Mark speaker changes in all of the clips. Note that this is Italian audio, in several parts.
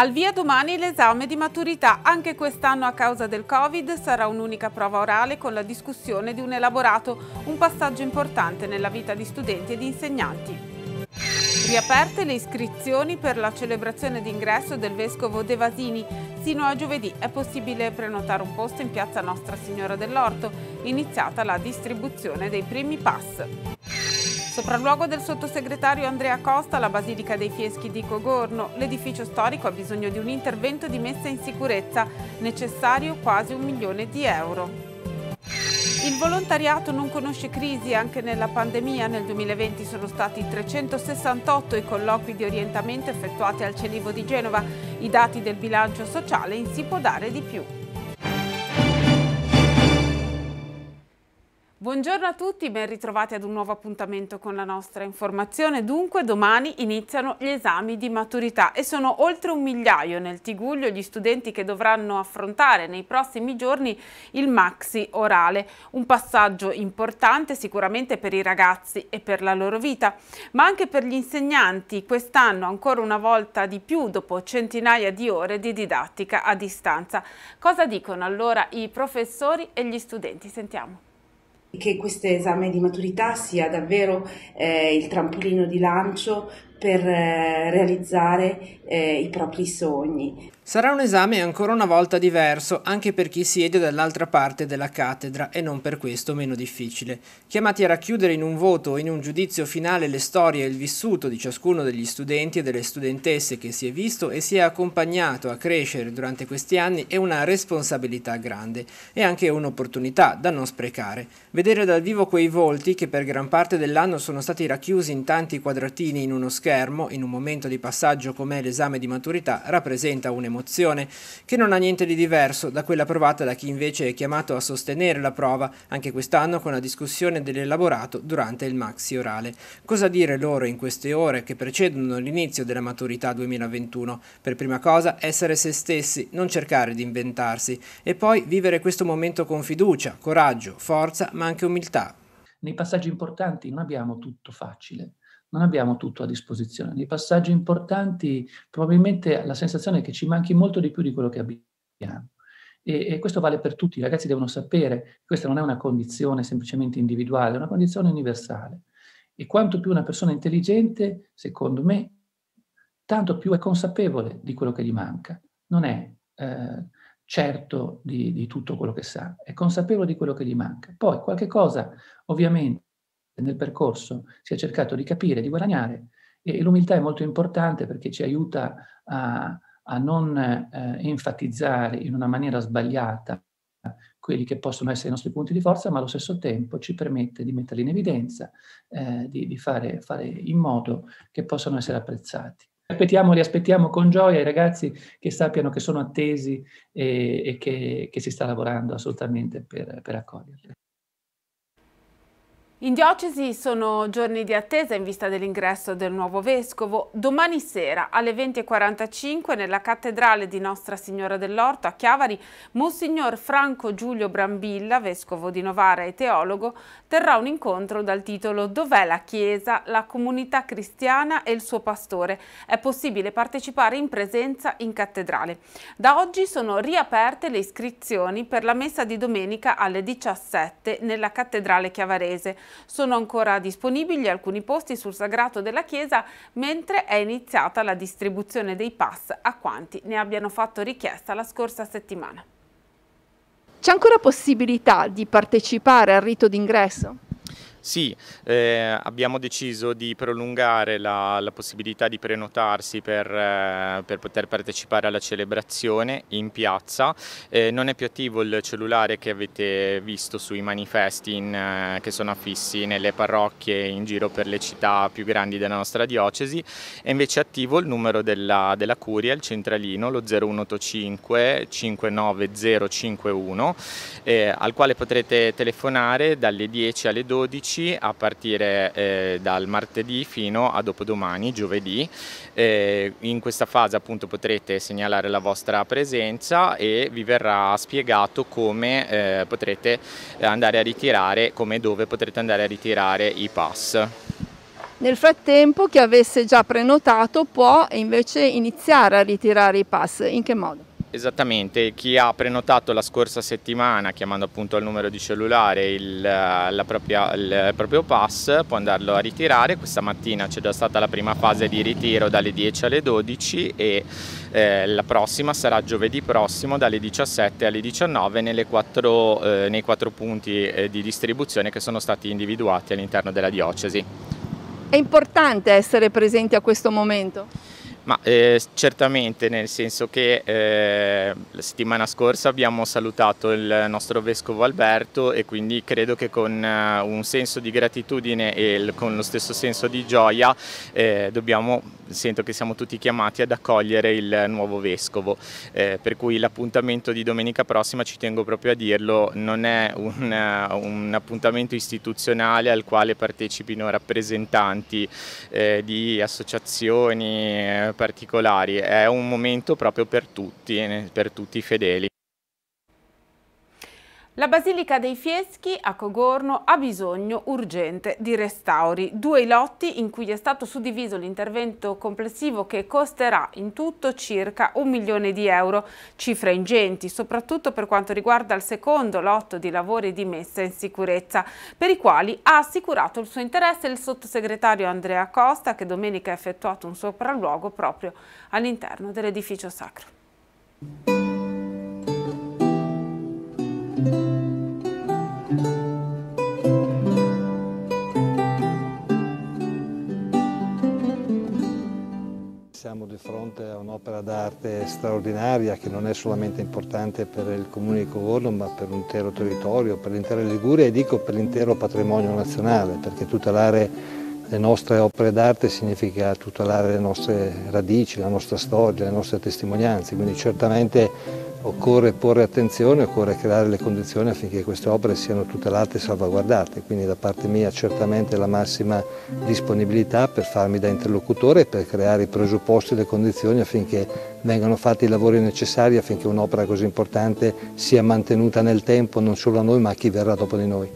Speaker 1: Al via domani l'esame di maturità. Anche quest'anno a causa del Covid sarà un'unica prova orale con la discussione di un elaborato, un passaggio importante nella vita di studenti e di insegnanti. Riaperte le iscrizioni per la celebrazione d'ingresso del Vescovo De Vasini. Sino a giovedì è possibile prenotare un posto in piazza Nostra Signora dell'Orto, iniziata la distribuzione dei primi pass. Sopralluogo del sottosegretario Andrea Costa alla Basilica dei Fieschi di Cogorno. L'edificio storico ha bisogno di un intervento di messa in sicurezza, necessario quasi un milione di euro. Il volontariato non conosce crisi anche nella pandemia. Nel 2020 sono stati 368 i colloqui di orientamento effettuati al Celivo di Genova. I dati del bilancio sociale in si può dare di più. Buongiorno a tutti, ben ritrovati ad un nuovo appuntamento con la nostra informazione. Dunque, domani iniziano gli esami di maturità e sono oltre un migliaio nel Tiguglio gli studenti che dovranno affrontare nei prossimi giorni il maxi orale, un passaggio importante sicuramente per i ragazzi e per la loro vita, ma anche per gli insegnanti, quest'anno ancora una volta di più dopo centinaia di ore di didattica a distanza. Cosa dicono allora i professori e gli studenti? Sentiamo che questo esame di maturità sia davvero eh, il trampolino di lancio per eh, realizzare eh, i propri sogni.
Speaker 2: Sarà un esame ancora una volta diverso anche per chi siede dall'altra parte della cattedra e non per questo meno difficile. Chiamati a racchiudere in un voto o in un giudizio finale le storie e il vissuto di ciascuno degli studenti e delle studentesse che si è visto e si è accompagnato a crescere durante questi anni è una responsabilità grande e anche un'opportunità da non sprecare. Vedere dal vivo quei volti che per gran parte dell'anno sono stati racchiusi in tanti quadratini in uno schermo schermo, in un momento di passaggio come l'esame di maturità, rappresenta un'emozione, che non ha niente di diverso da quella provata da chi invece è chiamato a sostenere la prova, anche quest'anno con la discussione dell'elaborato durante il maxi orale. Cosa dire loro in queste ore che precedono l'inizio della maturità 2021? Per prima cosa essere se stessi, non cercare di inventarsi e poi vivere questo momento con fiducia, coraggio, forza ma anche umiltà.
Speaker 3: Nei passaggi importanti non abbiamo tutto facile non abbiamo tutto a disposizione. Nei passaggi importanti probabilmente la sensazione è che ci manchi molto di più di quello che abbiamo. E, e questo vale per tutti, i ragazzi devono sapere che questa non è una condizione semplicemente individuale, è una condizione universale. E quanto più una persona è intelligente, secondo me, tanto più è consapevole di quello che gli manca. Non è eh, certo di, di tutto quello che sa, è consapevole di quello che gli manca. Poi qualche cosa ovviamente nel percorso si è cercato di capire, di guadagnare. E, l'umiltà è molto importante perché ci aiuta a, a non eh, enfatizzare in una maniera sbagliata quelli che possono essere i nostri punti di forza, ma allo stesso tempo ci permette di metterli in evidenza, eh, di, di fare, fare in modo che possano essere apprezzati. Aspettiamo, li aspettiamo con gioia i ragazzi che sappiano che sono attesi e, e che, che, si sta lavorando assolutamente per, per accoglierli.
Speaker 1: In diocesi sono giorni di attesa in vista dell'ingresso del nuovo vescovo. Domani sera alle 20.45 nella cattedrale di Nostra Signora dell'Orto a Chiavari, Monsignor Franco Giulio Brambilla, vescovo di Novara e teologo, terrà un incontro dal titolo Dov'è la Chiesa, la comunità cristiana e il suo pastore? È possibile partecipare in presenza in cattedrale. Da oggi sono riaperte le iscrizioni per la messa di domenica alle 17 nella cattedrale chiavarese. Sono ancora disponibili alcuni posti sul sagrato della chiesa mentre è iniziata la distribuzione dei pass a quanti ne abbiano fatto richiesta la scorsa settimana.
Speaker 4: C'è ancora possibilità di partecipare al rito d'ingresso?
Speaker 5: Sì, eh, abbiamo deciso di prolungare la, la possibilità di prenotarsi per, eh, per, poter partecipare alla celebrazione in piazza. Eh, non è più attivo il cellulare che avete visto sui manifesti in, eh, che sono affissi nelle parrocchie in giro per le città più grandi della nostra diocesi. È invece attivo il numero della, della curia, il centralino, lo 0185 59051, eh, al quale potrete telefonare dalle 10 alle 12 11 a partire eh, dal martedì fino a dopodomani, giovedì. Eh, in questa fase appunto potrete segnalare la vostra presenza e vi verrà spiegato come eh, potrete andare a ritirare, come e dove potrete andare a ritirare i pass.
Speaker 4: Nel frattempo chi avesse già prenotato può invece iniziare a ritirare i pass, in che modo?
Speaker 5: Esattamente, chi ha prenotato la scorsa settimana chiamando appunto al numero di cellulare il, propria, il, proprio pass può andarlo a ritirare, questa mattina c'è già stata la prima fase di ritiro dalle 10 alle 12 e eh, la prossima sarà giovedì prossimo dalle 17 alle 19 quattro, eh, nei quattro punti eh, di distribuzione che sono stati individuati all'interno della diocesi.
Speaker 4: È importante essere presenti a questo momento?
Speaker 5: Ma eh, certamente, nel senso che eh, la settimana scorsa abbiamo salutato il nostro vescovo Alberto e quindi credo che con eh, un senso di gratitudine e il, con lo stesso senso di gioia eh, dobbiamo, sento che siamo tutti chiamati ad accogliere il nuovo vescovo, eh, per cui l'appuntamento di domenica prossima, ci tengo proprio a dirlo, non è un, eh, un appuntamento istituzionale al quale partecipino rappresentanti di associazioni, particolari, è un momento proprio per tutti, per tutti i fedeli.
Speaker 1: La Basilica dei Fieschi a Cogorno ha bisogno urgente di restauri. Due lotti in cui è stato suddiviso l'intervento complessivo che costerà in tutto circa un milione di euro, cifre ingenti soprattutto per quanto riguarda il secondo lotto di lavori di messa in sicurezza, per i quali ha assicurato il suo interesse il sottosegretario Andrea Costa che domenica ha effettuato un sopralluogo proprio all'interno dell'edificio sacro.
Speaker 6: Siamo di fronte a un'opera d'arte straordinaria che non è solamente importante per il comune di Covorno ma per l'intero territorio, per l'intera Liguria e dico per l'intero patrimonio nazionale perché tutelare le nostre opere d'arte significa tutelare le nostre radici, la nostra storia, le nostre testimonianze, quindi certamente Occorre porre attenzione, occorre creare le condizioni affinché queste opere siano tutelate e salvaguardate, quindi da parte mia certamente la massima disponibilità per farmi da interlocutore e per creare i presupposti e le condizioni affinché vengano fatti i lavori necessari affinché un'opera così importante sia mantenuta nel tempo non solo a noi ma a chi verrà dopo di noi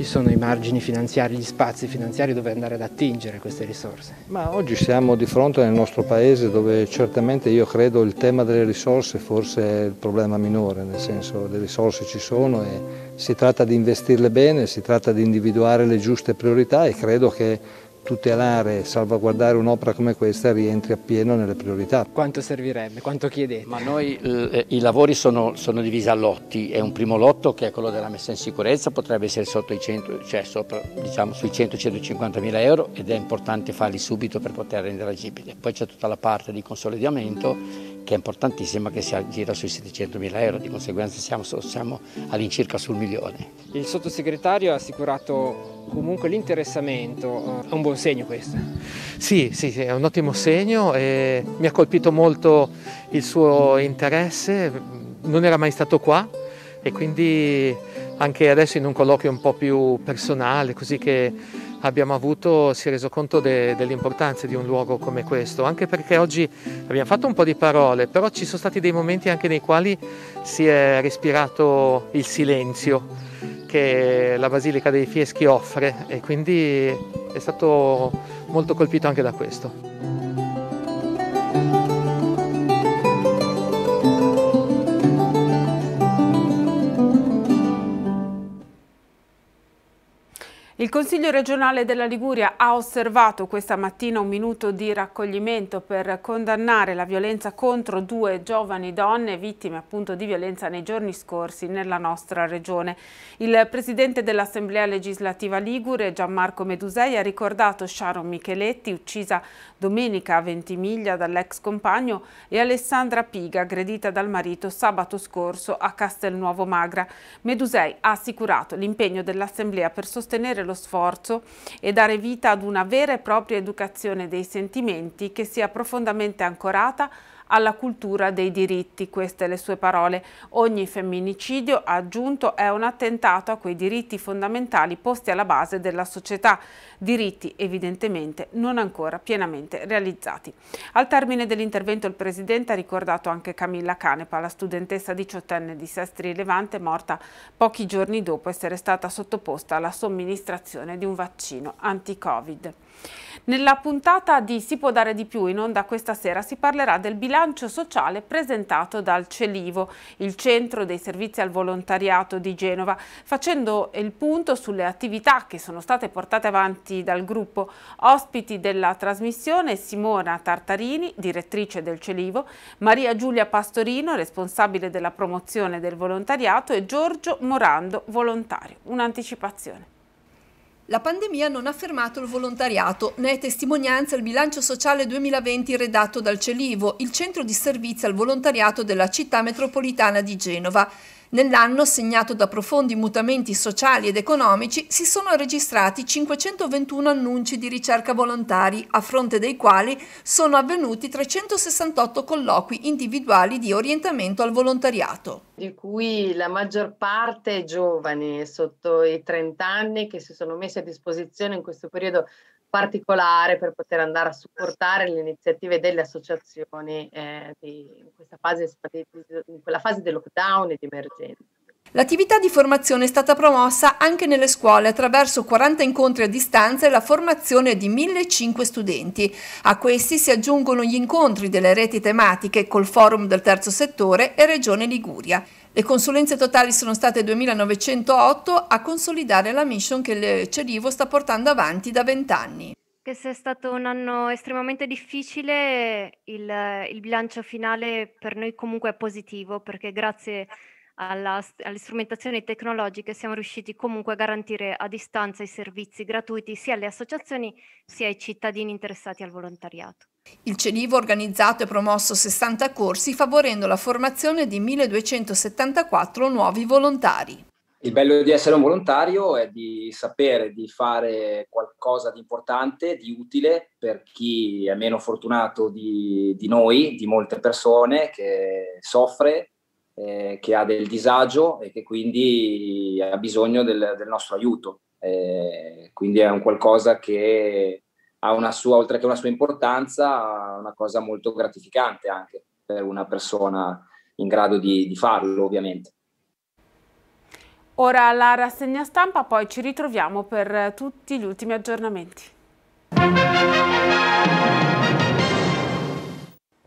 Speaker 6: ci sono i margini finanziari, gli spazi
Speaker 2: finanziari dove andare ad attingere queste risorse?
Speaker 6: Ma oggi siamo di fronte nel nostro paese dove certamente io credo il tema delle risorse forse è il problema minore, nel senso le risorse ci sono e si tratta di investirle bene, si tratta di individuare le giuste priorità e credo che tutelare e salvaguardare un'opera come questa rientri appieno nelle priorità.
Speaker 2: Quanto servirebbe? Quanto chiedete? Ma noi eh, i lavori sono, sono, divisi a lotti, è un primo lotto che è quello della messa in sicurezza, potrebbe essere sotto i 100, cioè sopra, diciamo, sui 100-150 mila euro ed è importante farli subito per poter rendere agibile. Poi c'è tutta la parte di consolidamento che è importantissima, che si aggira sui 700 mila euro, di conseguenza siamo, siamo all'incirca sul milione. Il sottosegretario ha assicurato comunque l'interessamento, è un buon segno questo? Sì, sì, sì è un ottimo segno e mi ha colpito molto il suo interesse, non era mai stato qua e quindi anche adesso in un colloquio un po' più personale, così che abbiamo avuto si è reso conto de, dell'importanza di un luogo come questo, anche perché oggi abbiamo fatto un po' di parole, però ci sono stati dei momenti anche nei quali si è respirato il silenzio che la Basilica dei Fieschi offre e quindi è stato molto colpito anche da questo.
Speaker 1: Il Consiglio regionale della Liguria ha osservato questa mattina un minuto di raccoglimento per condannare la violenza contro due giovani donne vittime appunto di violenza nei giorni scorsi nella nostra regione. Il presidente dell'Assemblea legislativa Ligure Gianmarco Medusei ha ricordato Sharon Micheletti uccisa domenica a Ventimiglia dall'ex compagno e Alessandra Piga aggredita dal marito sabato scorso a Castelnuovo Magra. Medusei ha assicurato l'impegno dell'Assemblea per sostenere lo lo sforzo e dare vita ad una vera e propria educazione dei sentimenti che sia profondamente ancorata alla cultura dei diritti, queste le sue parole. Ogni femminicidio, ha aggiunto, è un attentato a quei diritti fondamentali posti alla base della società, diritti evidentemente non ancora pienamente realizzati. Al termine dell'intervento il Presidente ha ricordato anche Camilla Canepa, la studentessa diciottenne di Sestri Levante, morta pochi giorni dopo essere stata sottoposta alla somministrazione di un vaccino anti-Covid. Nella puntata di Si può dare di più in onda questa sera si parlerà del bilancio sociale presentato dal CELIVO, il Centro dei Servizi al Volontariato di Genova, facendo il punto sulle attività che sono state portate avanti dal gruppo. Ospiti della trasmissione Simona Tartarini, direttrice del CELIVO, Maria Giulia Pastorino, responsabile della promozione del volontariato e
Speaker 4: Giorgio Morando, volontario. Un'anticipazione. La pandemia non ha fermato il volontariato, ne è testimonianza il bilancio sociale 2020 redatto dal Celivo, il centro di servizio al volontariato della città metropolitana di Genova. Nell'anno segnato da profondi mutamenti sociali ed economici si sono registrati 521 annunci di ricerca volontari, a fronte dei quali sono avvenuti 368 colloqui individuali di orientamento al volontariato. Di cui la maggior parte giovani sotto i 30 anni che si sono messi a disposizione in questo periodo particolare per poter andare a supportare le iniziative delle associazioni eh, di, in, questa fase, in quella fase di lockdown e di emergenza. L'attività di formazione è stata promossa anche nelle scuole attraverso 40 incontri a distanza e la formazione di 1.500 studenti. A questi si aggiungono gli incontri delle reti tematiche col Forum del Terzo Settore e Regione Liguria. Le consulenze totali sono state 2.908 a consolidare la mission che il Cerivo sta portando avanti da vent'anni. Che se è stato un anno estremamente difficile, il, il, bilancio finale per noi comunque è positivo perché grazie alla, alle strumentazioni tecnologiche siamo riusciti comunque a garantire a distanza i servizi gratuiti sia alle associazioni sia ai cittadini interessati al volontariato. Il CELIVO ha organizzato e promosso 60 corsi favorendo la formazione di 1274 nuovi volontari.
Speaker 2: Il bello di essere un volontario è di sapere di fare qualcosa di importante, di utile per chi è meno fortunato di, di noi, di molte persone che soffre, eh, che ha del disagio e che quindi ha bisogno del, del nostro aiuto. Eh, quindi è un qualcosa che ha una sua, oltre che una sua importanza, una cosa molto gratificante anche per una persona in grado di, di farlo, ovviamente.
Speaker 1: Ora la rassegna stampa, poi ci ritroviamo per eh, tutti gli ultimi aggiornamenti.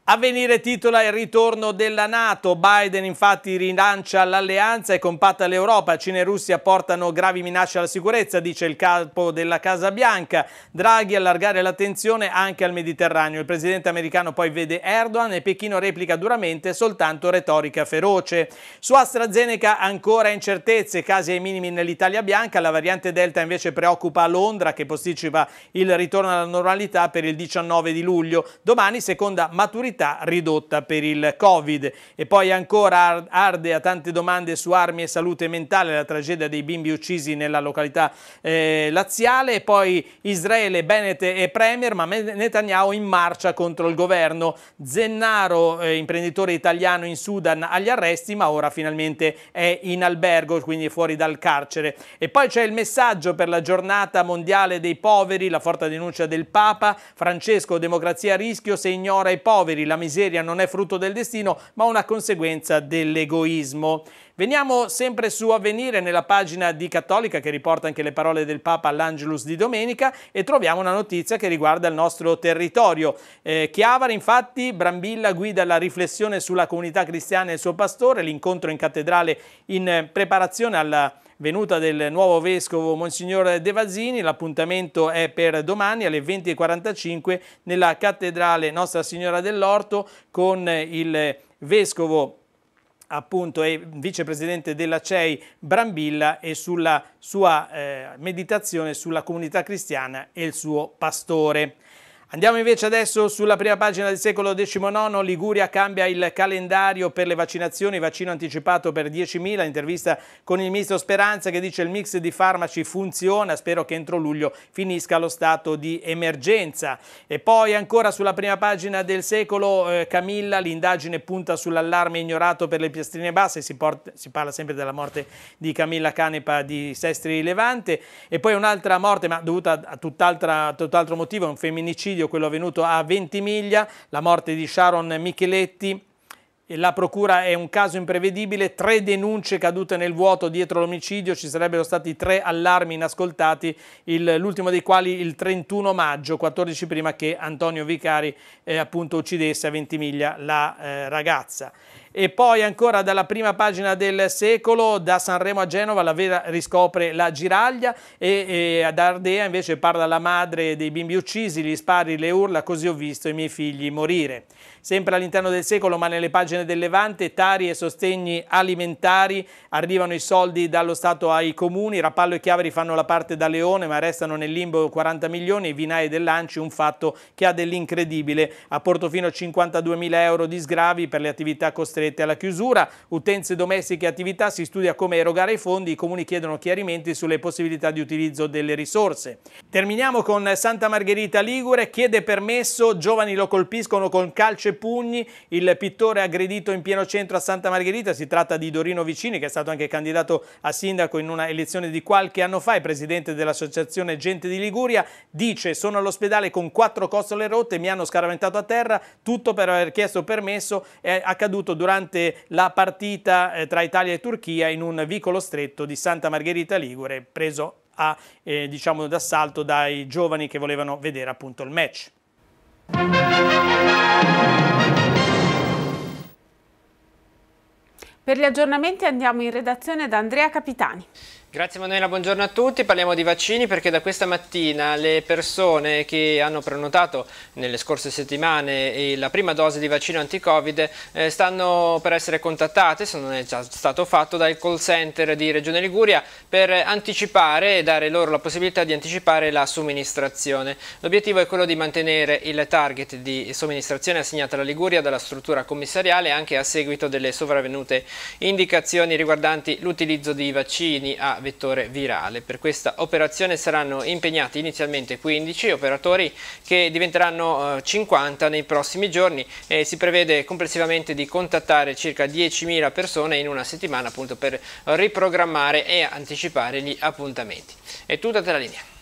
Speaker 7: Avvenire titola il ritorno della Nato, Biden infatti rilancia l'alleanza e compatta l'Europa, Cina e Russia portano gravi minacce alla sicurezza, dice il capo della Casa Bianca, Draghi allargare l'attenzione anche al Mediterraneo, il presidente americano poi vede Erdogan e Pechino replica duramente soltanto retorica feroce. Su AstraZeneca ancora incertezze, casi ai minimi nell'Italia bianca, la variante Delta invece preoccupa Londra che posticipa il ritorno alla normalità per il 19 di luglio, domani seconda maturità mobilità ridotta per il Covid. E poi ancora arde a tante domande su armi e salute mentale la tragedia dei bimbi uccisi nella località eh, laziale. E poi Israele, Bennett e Premier, ma Netanyahu in marcia contro il governo. Zennaro, eh, imprenditore italiano in Sudan, agli arresti, ma ora finalmente è in albergo, quindi fuori dal carcere. E poi c'è il messaggio per la giornata mondiale dei poveri, la forte denuncia del Papa. Francesco, democrazia a rischio se ignora i poveri liberi, la miseria non è frutto del destino, ma una conseguenza dell'egoismo. Veniamo sempre su Avvenire nella pagina di Cattolica che riporta anche le parole del Papa all'Angelus di domenica e troviamo una notizia che riguarda il nostro territorio. Eh, Chiavara infatti, Brambilla guida la riflessione sulla comunità cristiana e il suo pastore, l'incontro in cattedrale in preparazione alla venuta del nuovo vescovo Monsignor De Vazzini. L'appuntamento è per domani alle 20.45 nella cattedrale Nostra Signora dell'Orto con il vescovo appunto è vicepresidente della CEI Brambilla e sulla sua eh, meditazione sulla comunità cristiana e il suo pastore. Andiamo invece adesso sulla prima pagina del secolo XIX, Liguria cambia il calendario per le vaccinazioni, vaccino anticipato per 10.000, intervista con il ministro Speranza che dice il mix di farmaci funziona, spero che entro luglio finisca lo stato di emergenza. E poi ancora sulla prima pagina del secolo eh, Camilla, l'indagine punta sull'allarme ignorato per le piastrine basse, si, porta, si, parla sempre della morte di Camilla Canepa di Sestri Levante e poi un'altra morte ma dovuta a tutt'altro tutt motivo, un femminicidio omicidio, quello avvenuto a Ventimiglia, la morte di Sharon Micheletti, la procura è un caso imprevedibile, tre denunce cadute nel vuoto dietro l'omicidio, ci sarebbero stati tre allarmi inascoltati, l'ultimo dei quali il 31 maggio, 14 prima che Antonio Vicari eh, appunto uccidesse a Ventimiglia la eh, ragazza. E poi ancora dalla prima pagina del secolo, da Sanremo a Genova, la vera riscopre la giraglia e, e ad Ardea invece parla la madre dei bimbi uccisi, gli spari, le urla, così ho visto i miei figli morire. Sempre all'interno del secolo, ma nelle pagine del Levante, tari e sostegni alimentari, arrivano i soldi dallo Stato ai comuni, Rapallo e Chiaveri fanno la parte da Leone, ma restano nel limbo 40 milioni, i vinai del Lanci, un fatto che ha dell'incredibile. A Portofino 52 mila euro di sgravi per le attività costrette costrette alla chiusura. Utenze domestiche e attività si studia come erogare i fondi, i comuni chiedono chiarimenti sulle possibilità di utilizzo delle risorse. Terminiamo con Santa Margherita Ligure, chiede permesso, giovani lo colpiscono con calcio e pugni, il pittore aggredito in pieno centro a Santa Margherita, si tratta di Dorino Vicini che è stato anche candidato a sindaco in una elezione di qualche anno fa, è presidente dell'associazione Gente di Liguria, dice sono all'ospedale con quattro costole rotte, mi hanno scaraventato a terra, tutto per aver chiesto permesso, è accaduto durante durante la partita eh, tra Italia e Turchia in un vicolo stretto di Santa Margherita Ligure preso a, eh, diciamo, d'assalto dai giovani che volevano vedere appunto il match.
Speaker 1: Per gli aggiornamenti andiamo in redazione da Andrea Capitani.
Speaker 2: Grazie Manuela, buongiorno a tutti. Parliamo di vaccini perché da questa mattina le persone che hanno prenotato nelle scorse settimane eh, la prima dose di vaccino anti-Covid eh, stanno per essere contattate, se non è già stato fatto, dal call center di Regione Liguria per anticipare e dare loro la possibilità di anticipare la somministrazione. L'obiettivo è quello di mantenere il target di somministrazione assegnato alla Liguria dalla struttura commissariale anche a seguito delle sovravenute indicazioni riguardanti l'utilizzo di vaccini a vettore virale. Per questa operazione saranno impegnati inizialmente 15 operatori che diventeranno 50 eh, nei prossimi giorni e si prevede complessivamente di contattare circa 10.000 persone in una settimana appunto per riprogrammare e anticipare gli appuntamenti. È tutta te la linea.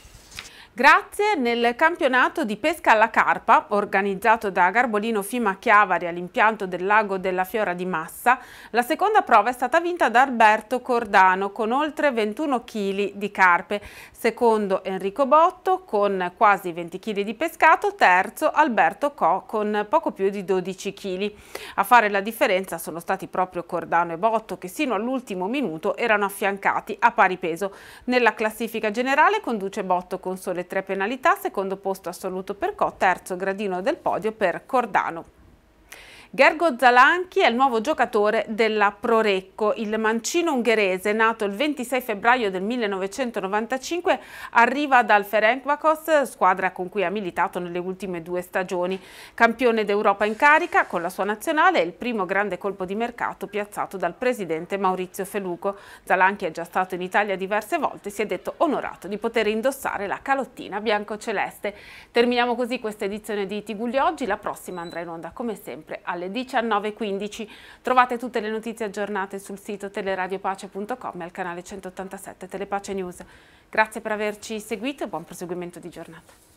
Speaker 1: Grazie, nel campionato di pesca alla carpa, organizzato da Garbolino Fima Chiavari all'impianto del lago della Fiora di Massa, la seconda prova è stata vinta da Alberto Cordano con oltre 21 kg di carpe, secondo Enrico Botto con quasi 20 kg di pescato, terzo Alberto Co con poco più di 12 kg. A fare la differenza sono stati proprio Cordano e Botto che sino all'ultimo minuto erano affiancati a pari peso. Nella classifica generale conduce Botto con sole le tre penalità, secondo posto assoluto per Co, terzo gradino del podio per Cordano. Gergo Zalanchi è il nuovo giocatore della Prorecco. Il mancino ungherese, nato il 26 febbraio del 1995, arriva dal Ferencvacos, squadra con cui ha militato nelle ultime due stagioni. Campione d'Europa in carica, con la sua nazionale, è il primo grande colpo di mercato piazzato dal presidente Maurizio Feluco. Zalanchi è già stato in Italia diverse volte e si è detto onorato di poter indossare la calottina bianco-celeste. Terminiamo così questa edizione di Tigugli Oggi, la prossima andrà in onda come sempre alle alle 19.15. Trovate tutte le notizie aggiornate sul sito teleradiopace.com e al canale 187 Telepace News. Grazie per averci seguito e buon proseguimento di giornata.